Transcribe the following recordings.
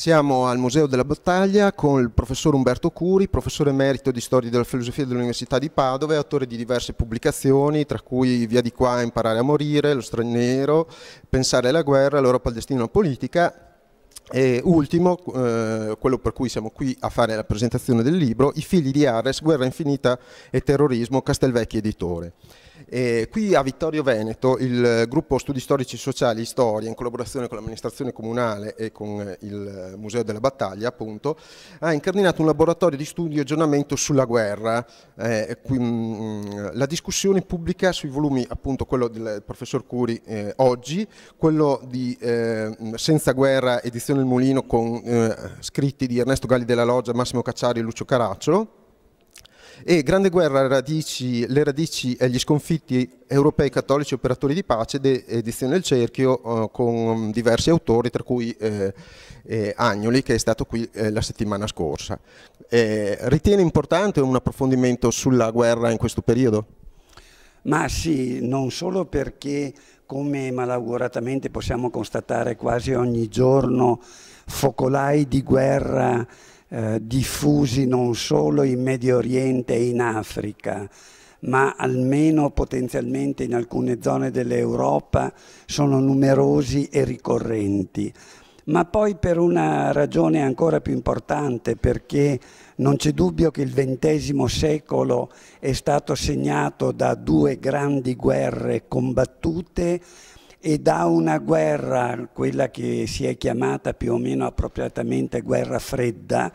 Siamo al Museo della Battaglia con il professor Umberto Curi, professore emerito di Storia della Filosofia dell'Università di Padova e autore di diverse pubblicazioni, tra cui Via di qua, Imparare a morire, Lo straniero, Pensare alla guerra, l'Europa al destino e alla politica, e ultimo, eh, quello per cui siamo qui a fare la presentazione del libro, I figli di Ares, guerra infinita e terrorismo, Castelvecchi editore. E qui a Vittorio Veneto il gruppo Studi Storici Sociali e Storia, in collaborazione con l'amministrazione comunale e con il Museo della Battaglia, appunto, ha incardinato un laboratorio di studio e aggiornamento sulla guerra. Eh, qui, mh, mm, la discussione pubblica sui volumi, appunto, quello del professor Curi eh, oggi, quello di eh, Senza guerra, edizione Il Mulino, con eh, scritti di Ernesto Galli della Loggia, Massimo Cacciari e Lucio Caraccio e Grande Guerra radici, le radici e gli sconfitti europei cattolici operatori di pace, de, edizione eh, del cerchio eh, con diversi autori, tra cui eh, eh, Agnoli che è stato qui eh, la settimana scorsa. Eh, ritiene importante un approfondimento sulla guerra in questo periodo? Ma sì, non solo perché come malauguratamente possiamo constatare quasi ogni giorno focolai di guerra eh, diffusi non solo in Medio Oriente e in Africa, ma almeno potenzialmente in alcune zone dell'Europa sono numerosi e ricorrenti. Ma poi per una ragione ancora più importante, perché non c'è dubbio che il XX secolo è stato segnato da due grandi guerre combattute e da una guerra, quella che si è chiamata più o meno appropriatamente guerra fredda,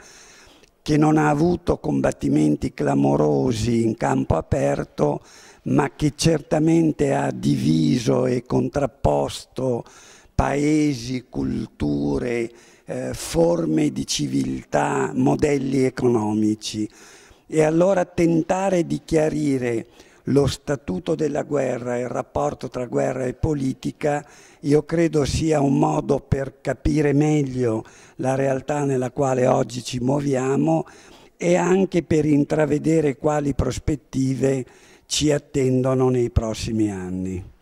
che non ha avuto combattimenti clamorosi in campo aperto, ma che certamente ha diviso e contrapposto paesi, culture, eh, forme di civiltà, modelli economici. E allora tentare di chiarire lo statuto della guerra, il rapporto tra guerra e politica, io credo sia un modo per capire meglio la realtà nella quale oggi ci muoviamo e anche per intravedere quali prospettive ci attendono nei prossimi anni.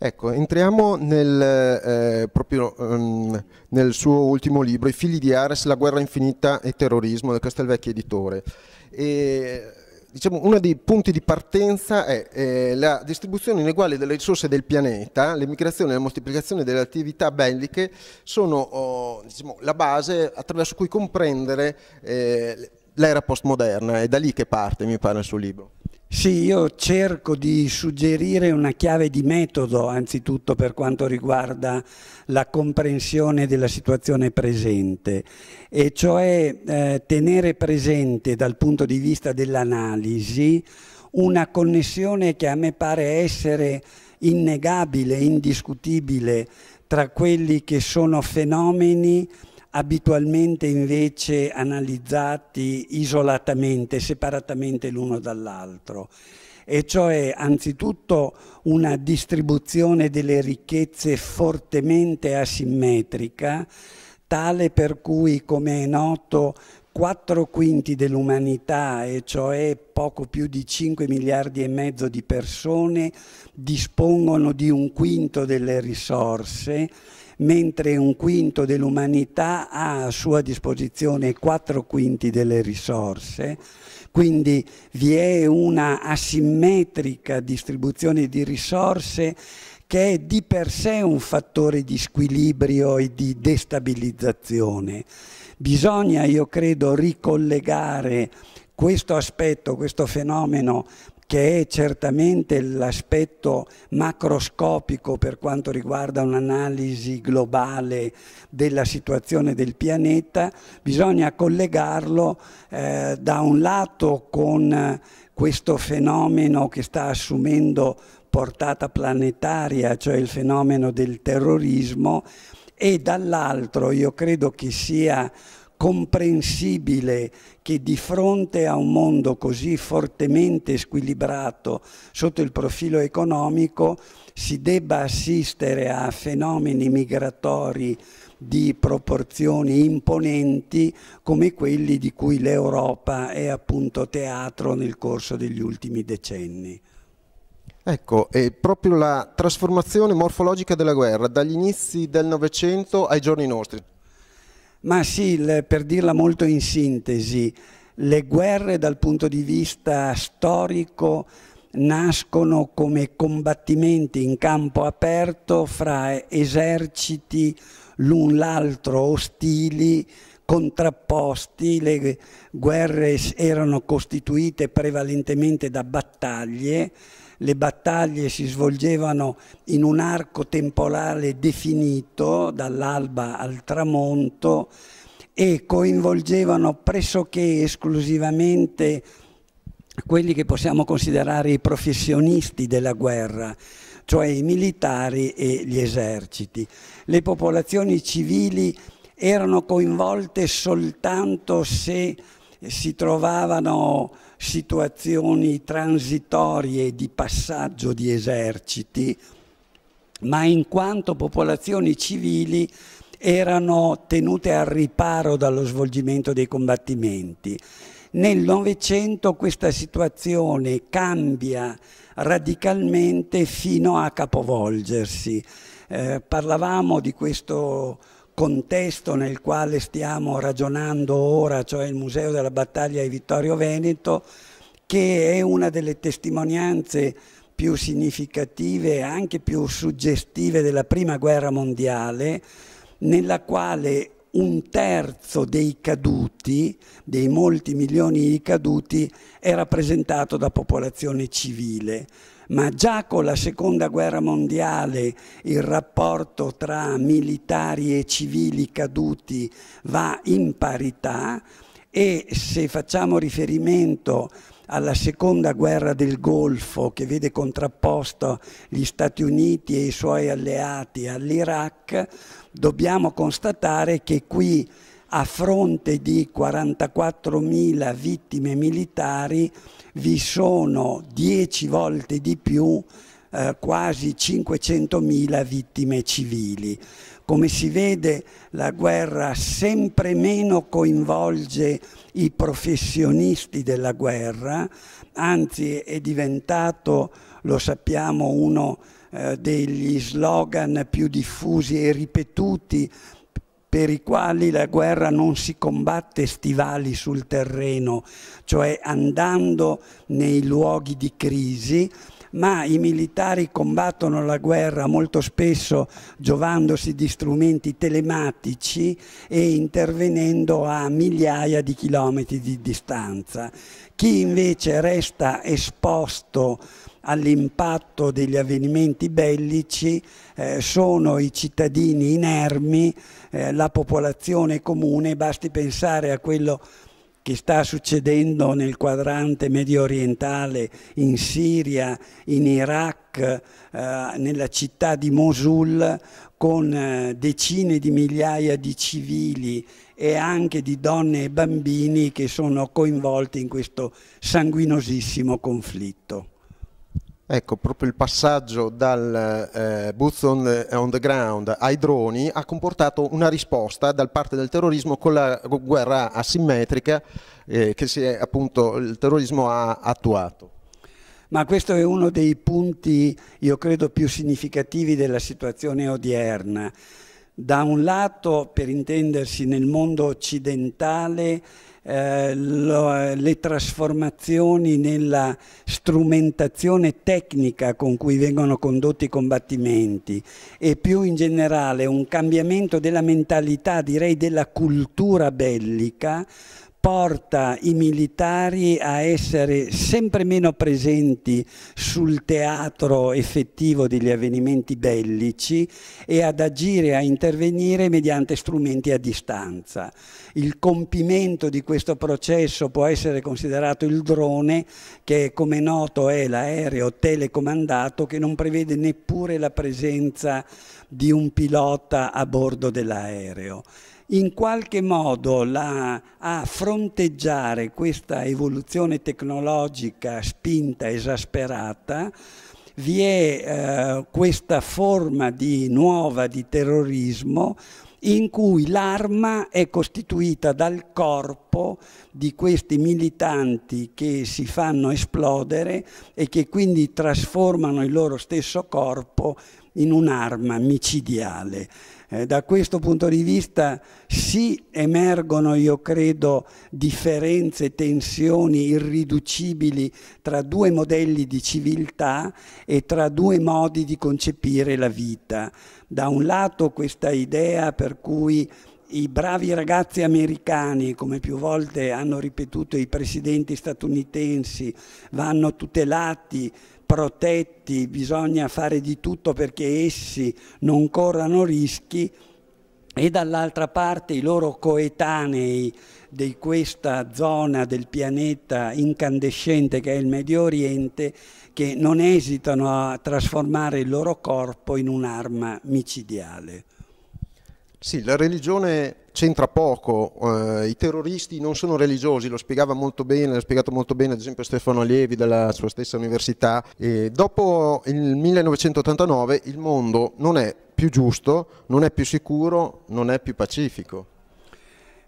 Ecco, entriamo nel, eh, proprio, um, nel, suo ultimo libro, I figli di Ares, la guerra infinita e terrorismo, del Castelvecchio Editore. E diciamo, uno dei punti di partenza è eh, la distribuzione ineguale delle risorse del pianeta, l'emigrazione e la moltiplicazione delle attività belliche sono oh, diciamo, la base attraverso cui comprendere eh, l'era postmoderna, è da lì che parte, mi pare, il suo libro. Sì, io cerco di suggerire una chiave di metodo anzitutto per quanto riguarda la comprensione della situazione presente e cioè eh, tenere presente dal punto di vista dell'analisi una connessione che a me pare essere innegabile, indiscutibile tra quelli che sono fenomeni abitualmente invece analizzati isolatamente, separatamente l'uno dall'altro e cioè anzitutto una distribuzione delle ricchezze fortemente asimmetrica, tale per cui, come è noto, quattro quinti dell'umanità, e cioè poco più di 5 miliardi e mezzo di persone, dispongono di un quinto delle risorse mentre un quinto dell'umanità ha a sua disposizione quattro quinti delle risorse, quindi vi è una asimmetrica distribuzione di risorse che è di per sé un fattore di squilibrio e di destabilizzazione. Bisogna, io credo, ricollegare questo aspetto, questo fenomeno che è certamente l'aspetto macroscopico per quanto riguarda un'analisi globale della situazione del pianeta, bisogna collegarlo eh, da un lato con eh, questo fenomeno che sta assumendo portata planetaria, cioè il fenomeno del terrorismo, e dall'altro io credo che sia comprensibile che di fronte a un mondo così fortemente squilibrato sotto il profilo economico si debba assistere a fenomeni migratori di proporzioni imponenti come quelli di cui l'Europa è appunto teatro nel corso degli ultimi decenni. Ecco, è proprio la trasformazione morfologica della guerra dagli inizi del Novecento ai giorni nostri. Ma sì, le, per dirla molto in sintesi, le guerre dal punto di vista storico nascono come combattimenti in campo aperto fra eserciti l'un l'altro ostili, contrapposti, le guerre erano costituite prevalentemente da battaglie le battaglie si svolgevano in un arco temporale definito dall'alba al tramonto e coinvolgevano pressoché esclusivamente quelli che possiamo considerare i professionisti della guerra, cioè i militari e gli eserciti. Le popolazioni civili erano coinvolte soltanto se si trovavano situazioni transitorie di passaggio di eserciti, ma in quanto popolazioni civili erano tenute al riparo dallo svolgimento dei combattimenti. Nel Novecento questa situazione cambia radicalmente fino a capovolgersi. Eh, parlavamo di questo contesto nel quale stiamo ragionando ora, cioè il Museo della Battaglia di Vittorio Veneto, che è una delle testimonianze più significative e anche più suggestive della Prima Guerra Mondiale, nella quale un terzo dei caduti, dei molti milioni di caduti, è rappresentato da popolazione civile ma già con la seconda guerra mondiale il rapporto tra militari e civili caduti va in parità e se facciamo riferimento alla seconda guerra del Golfo che vede contrapposto gli Stati Uniti e i suoi alleati all'Iraq, dobbiamo constatare che qui a fronte di 44.000 vittime militari vi sono 10 volte di più eh, quasi 500.000 vittime civili. Come si vede la guerra sempre meno coinvolge i professionisti della guerra, anzi è diventato, lo sappiamo, uno eh, degli slogan più diffusi e ripetuti per i quali la guerra non si combatte stivali sul terreno, cioè andando nei luoghi di crisi, ma i militari combattono la guerra molto spesso giovandosi di strumenti telematici e intervenendo a migliaia di chilometri di distanza. Chi invece resta esposto all'impatto degli avvenimenti bellici eh, sono i cittadini inermi, eh, la popolazione comune, basti pensare a quello che sta succedendo nel quadrante medio orientale, in Siria, in Iraq, eh, nella città di Mosul, con eh, decine di migliaia di civili e anche di donne e bambini che sono coinvolti in questo sanguinosissimo conflitto. Ecco, proprio il passaggio dal eh, boots on, eh, on the, ground ai droni ha comportato una risposta da parte del terrorismo con la guerra asimmetrica eh, che si è, appunto il terrorismo ha attuato. Ma questo è uno dei punti, io credo, più significativi della situazione odierna da un lato, per intendersi, nel mondo occidentale eh, lo, le trasformazioni nella strumentazione tecnica con cui vengono condotti i combattimenti e più in generale un cambiamento della mentalità, direi della cultura bellica, porta i militari a essere sempre meno presenti sul teatro effettivo degli avvenimenti bellici e ad agire, a intervenire mediante strumenti a distanza. Il compimento di questo processo può essere considerato il drone che come noto è l'aereo telecomandato che non prevede neppure la presenza di un pilota a bordo dell'aereo in qualche modo la, a fronteggiare questa evoluzione tecnologica spinta, esasperata, vi è eh, questa forma di, nuova di terrorismo in cui l'arma è costituita dal corpo di questi militanti che si fanno esplodere e che quindi trasformano il loro stesso corpo in un'arma micidiale. Eh, da questo punto di vista sì emergono, io credo, differenze, tensioni irriducibili tra due modelli di civiltà e tra due modi di concepire la vita. Da un lato questa idea per cui i bravi ragazzi americani, come più volte hanno ripetuto i presidenti statunitensi, vanno tutelati protetti, bisogna fare di tutto perché essi non corrano rischi e dall'altra parte i loro coetanei di questa zona del pianeta incandescente che è il Medio Oriente che non esitano a trasformare il loro corpo in un'arma micidiale. Sì, la religione c'entra poco, eh, i terroristi non sono religiosi, lo spiegava molto bene, l'ha spiegato molto bene ad esempio Stefano Lievi della sua stessa università. E dopo il 1989 il mondo non è più giusto, non è più sicuro, non è più pacifico.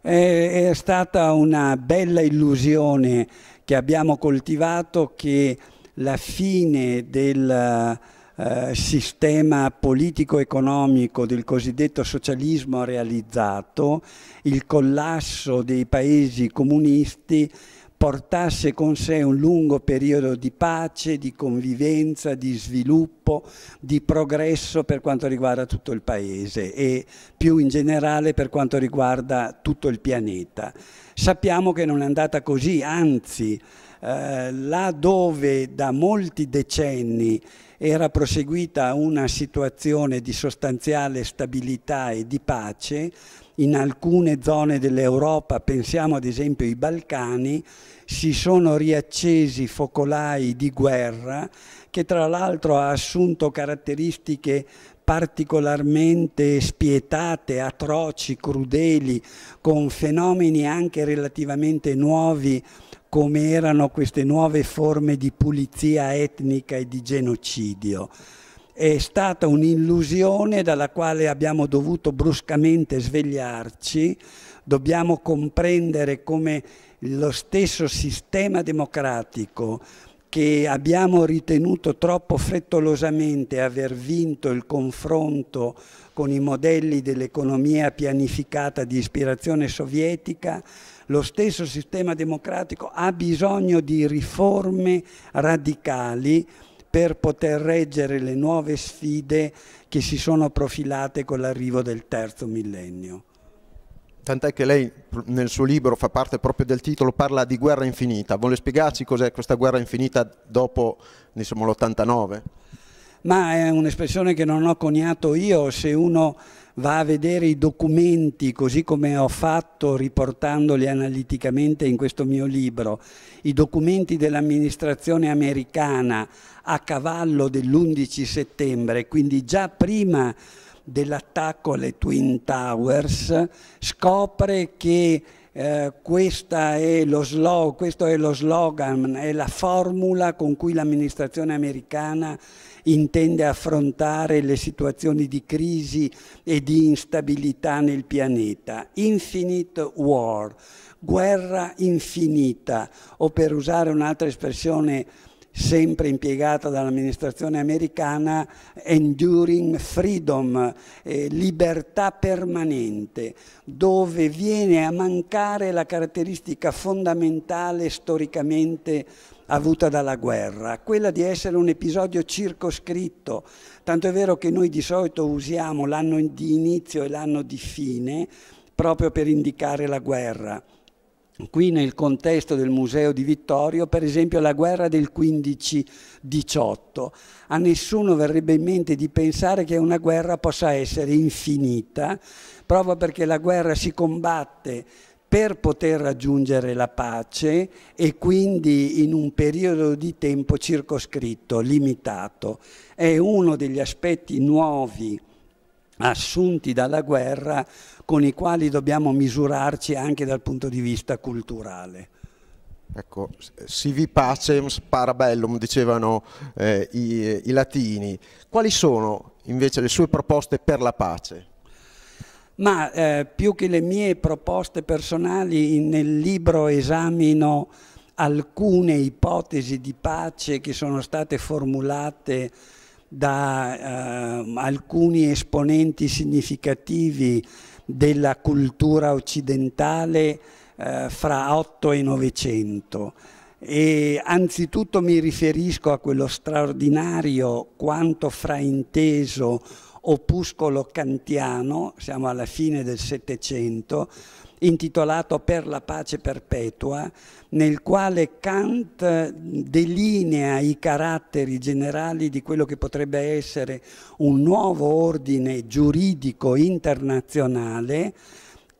È stata una bella illusione che abbiamo coltivato che la fine del eh, sistema politico-economico del cosiddetto socialismo realizzato, il collasso dei paesi comunisti portasse con sé un lungo periodo di pace, di convivenza, di sviluppo, di progresso per quanto riguarda tutto il paese e più in generale per quanto riguarda tutto il pianeta. Sappiamo che non è andata così, anzi eh, là dove da molti decenni era proseguita una situazione di sostanziale stabilità e di pace, in alcune zone dell'Europa, pensiamo ad esempio ai Balcani, si sono riaccesi focolai di guerra che tra l'altro ha assunto caratteristiche particolarmente spietate, atroci, crudeli, con fenomeni anche relativamente nuovi come erano queste nuove forme di pulizia etnica e di genocidio. È stata un'illusione dalla quale abbiamo dovuto bruscamente svegliarci, dobbiamo comprendere come lo stesso sistema democratico che abbiamo ritenuto troppo frettolosamente aver vinto il confronto con i modelli dell'economia pianificata di ispirazione sovietica, lo stesso sistema democratico ha bisogno di riforme radicali per poter reggere le nuove sfide che si sono profilate con l'arrivo del terzo millennio. Tant'è che lei nel suo libro fa parte proprio del titolo, parla di guerra infinita. Vuole spiegarci cos'è questa guerra infinita dopo diciamo, l'89? Ma è un'espressione che non ho coniato io, se uno va a vedere i documenti così come ho fatto riportandoli analiticamente in questo mio libro, i documenti dell'amministrazione americana a cavallo dell'11 settembre, quindi già prima dell'attacco alle Twin Towers, scopre che eh, è slogan, questo è lo slogan, è la formula con cui l'amministrazione americana intende affrontare le situazioni di crisi e di instabilità nel pianeta. Infinite War, guerra infinita, o per usare un'altra espressione sempre impiegata dall'amministrazione americana, Enduring Freedom, eh, libertà permanente, dove viene a mancare la caratteristica fondamentale storicamente avuta dalla guerra, quella di essere un episodio circoscritto, tanto è vero che noi di solito usiamo l'anno di inizio e l'anno di fine proprio per indicare la guerra. Qui nel contesto del Museo di Vittorio, per esempio la guerra del 15-18, a nessuno verrebbe in mente di pensare che una guerra possa essere infinita, proprio perché la guerra si combatte per poter raggiungere la pace e quindi in un periodo di tempo circoscritto, limitato. È uno degli aspetti nuovi assunti dalla guerra con i quali dobbiamo misurarci anche dal punto di vista culturale. Ecco, sivi pacem parabellum dicevano eh, i, i latini. Quali sono invece le sue proposte per la pace? Ma eh, più che le mie proposte personali, nel libro esamino alcune ipotesi di pace che sono state formulate da eh, alcuni esponenti significativi della cultura occidentale eh, fra 8 e 900 e anzitutto mi riferisco a quello straordinario quanto frainteso opuscolo kantiano, siamo alla fine del Settecento, intitolato Per la pace perpetua, nel quale Kant delinea i caratteri generali di quello che potrebbe essere un nuovo ordine giuridico internazionale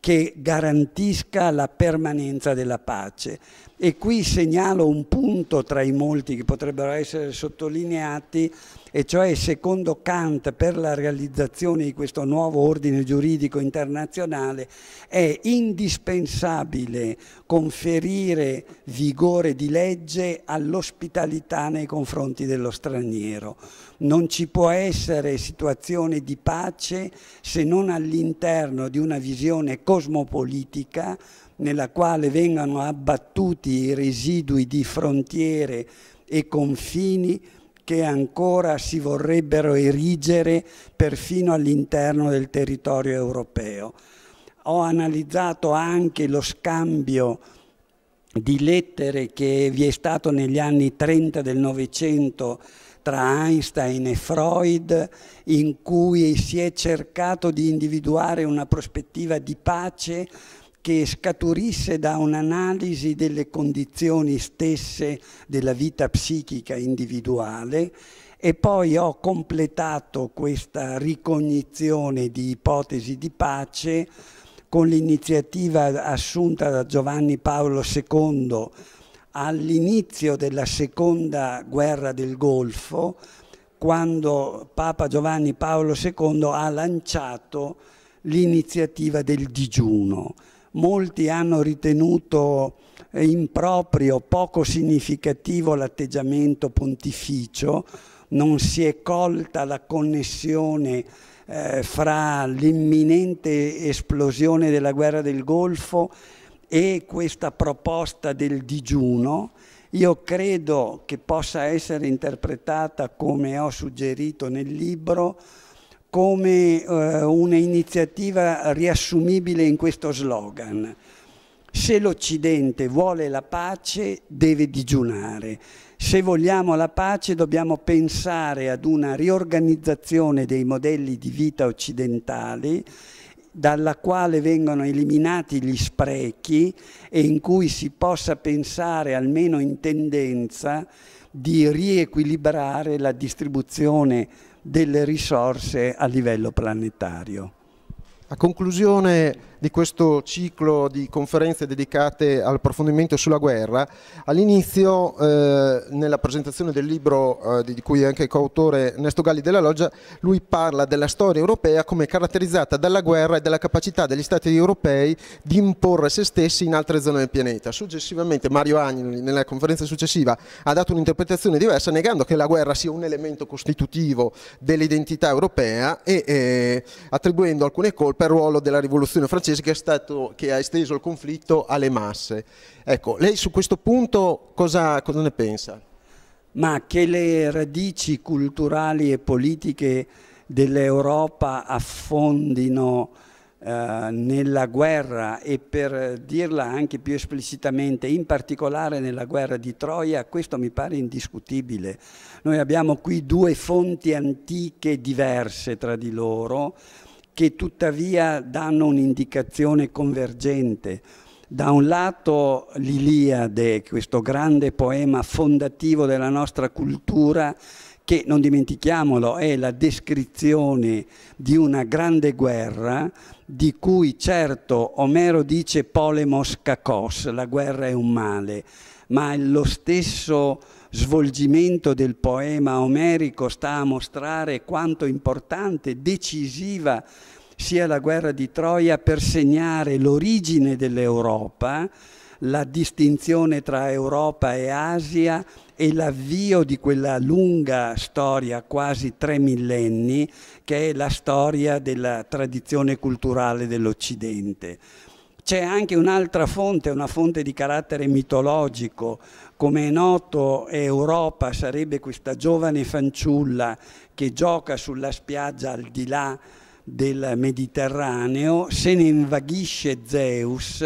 che garantisca la permanenza della pace e qui segnalo un punto tra i molti che potrebbero essere sottolineati e cioè secondo Kant per la realizzazione di questo nuovo ordine giuridico internazionale è indispensabile conferire vigore di legge all'ospitalità nei confronti dello straniero. Non ci può essere situazione di pace se non all'interno di una visione cosmopolitica nella quale vengano abbattuti i residui di frontiere e confini che ancora si vorrebbero erigere perfino all'interno del territorio europeo. Ho analizzato anche lo scambio di lettere che vi è stato negli anni 30 del Novecento tra Einstein e Freud in cui si è cercato di individuare una prospettiva di pace che scaturisse da un'analisi delle condizioni stesse della vita psichica individuale e poi ho completato questa ricognizione di ipotesi di pace con l'iniziativa assunta da Giovanni Paolo II all'inizio della seconda guerra del Golfo, quando Papa Giovanni Paolo II ha lanciato l'iniziativa del digiuno molti hanno ritenuto eh, improprio, poco significativo l'atteggiamento pontificio, non si è colta la connessione eh, fra l'imminente esplosione della guerra del Golfo e questa proposta del digiuno. Io credo che possa essere interpretata, come ho suggerito nel libro, come eh, un'iniziativa riassumibile in questo slogan. Se l'Occidente vuole la pace deve digiunare. Se vogliamo la pace dobbiamo pensare ad una riorganizzazione dei modelli di vita occidentali dalla quale vengono eliminati gli sprechi e in cui si possa pensare almeno in tendenza di riequilibrare la distribuzione delle risorse a livello planetario. A conclusione di questo ciclo di conferenze dedicate all'approfondimento sulla guerra, all'inizio eh, nella presentazione del libro eh, di cui è anche coautore Nesto Galli della Loggia, lui parla della storia europea come caratterizzata dalla guerra e dalla capacità degli stati europei di imporre se stessi in altre zone del pianeta. Successivamente Mario Agnoli nella conferenza successiva ha dato un'interpretazione diversa negando che la guerra sia un elemento costitutivo dell'identità europea e eh, attribuendo alcune colpe ruolo della rivoluzione francese che, è stato, che, ha esteso il conflitto alle masse. Ecco, lei su questo punto cosa, cosa ne pensa? Ma che le radici culturali e politiche dell'Europa affondino eh, nella guerra e per dirla anche più esplicitamente, in particolare nella guerra di Troia, questo mi pare indiscutibile. Noi abbiamo qui due fonti antiche diverse tra di loro che tuttavia danno un'indicazione convergente. Da un lato l'Iliade, questo grande poema fondativo della nostra cultura, che non dimentichiamolo è la descrizione di una grande guerra di cui certo Omero dice polemos kakos, la guerra è un male, ma è lo stesso svolgimento del poema omerico sta a mostrare quanto importante, decisiva sia la guerra di Troia per segnare l'origine dell'Europa, la distinzione tra Europa e Asia e l'avvio di quella lunga storia, quasi tre millenni, che è la storia della tradizione culturale dell'Occidente. C'è anche un'altra fonte, una fonte di carattere mitologico, come è noto, Europa sarebbe questa giovane fanciulla che gioca sulla spiaggia al di là del Mediterraneo, se ne invaghisce Zeus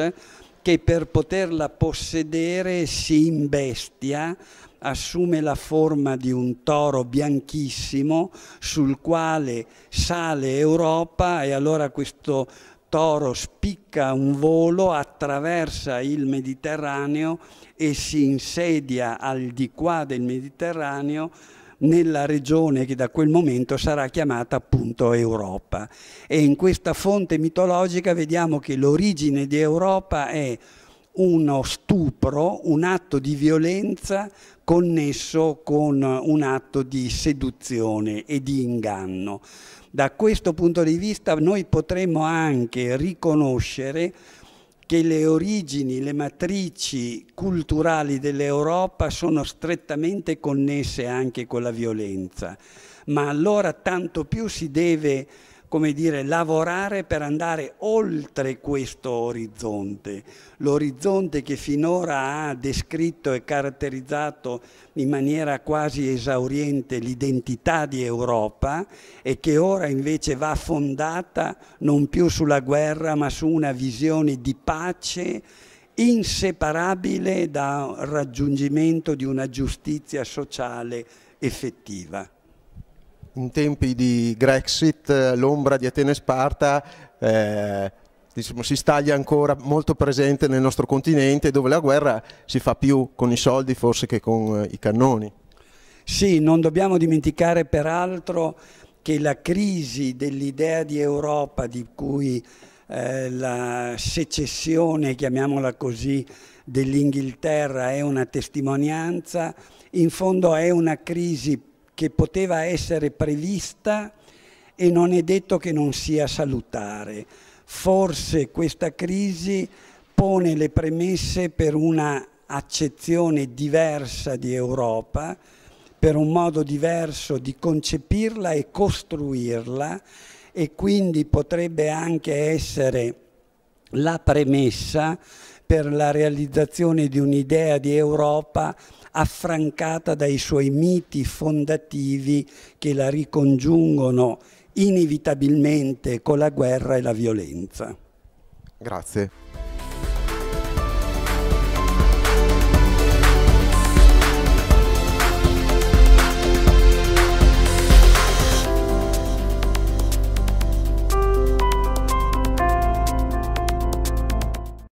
che per poterla possedere si imbestia, assume la forma di un toro bianchissimo sul quale sale Europa e allora questo toro spicca un volo, attraversa il Mediterraneo e si insedia al di qua del Mediterraneo nella regione che da quel momento sarà chiamata appunto Europa. E in questa fonte mitologica vediamo che l'origine di Europa è uno stupro, un atto di violenza connesso con un atto di seduzione e di inganno. Da questo punto di vista noi potremmo anche riconoscere che le origini, le matrici culturali dell'Europa sono strettamente connesse anche con la violenza, ma allora tanto più si deve come dire, lavorare per andare oltre questo orizzonte, l'orizzonte che finora ha descritto e caratterizzato in maniera quasi esauriente l'identità di Europa e che ora invece va fondata non più sulla guerra ma su una visione di pace inseparabile dal raggiungimento di una giustizia sociale effettiva in tempi di Grexit l'ombra di Atene e Sparta eh, diciamo, si staglia ancora molto presente nel nostro continente dove la guerra si fa più con i soldi forse che con eh, i cannoni. Sì, non dobbiamo dimenticare peraltro che la crisi dell'idea di Europa di cui eh, la secessione, chiamiamola così, dell'Inghilterra è una testimonianza, in fondo è una crisi che poteva essere prevista e non è detto che non sia salutare. Forse questa crisi pone le premesse per una accezione diversa di Europa, per un modo diverso di concepirla e costruirla e quindi potrebbe anche essere la premessa per la realizzazione di un'idea di Europa affrancata dai suoi miti fondativi che la ricongiungono inevitabilmente con la guerra e la violenza. Grazie.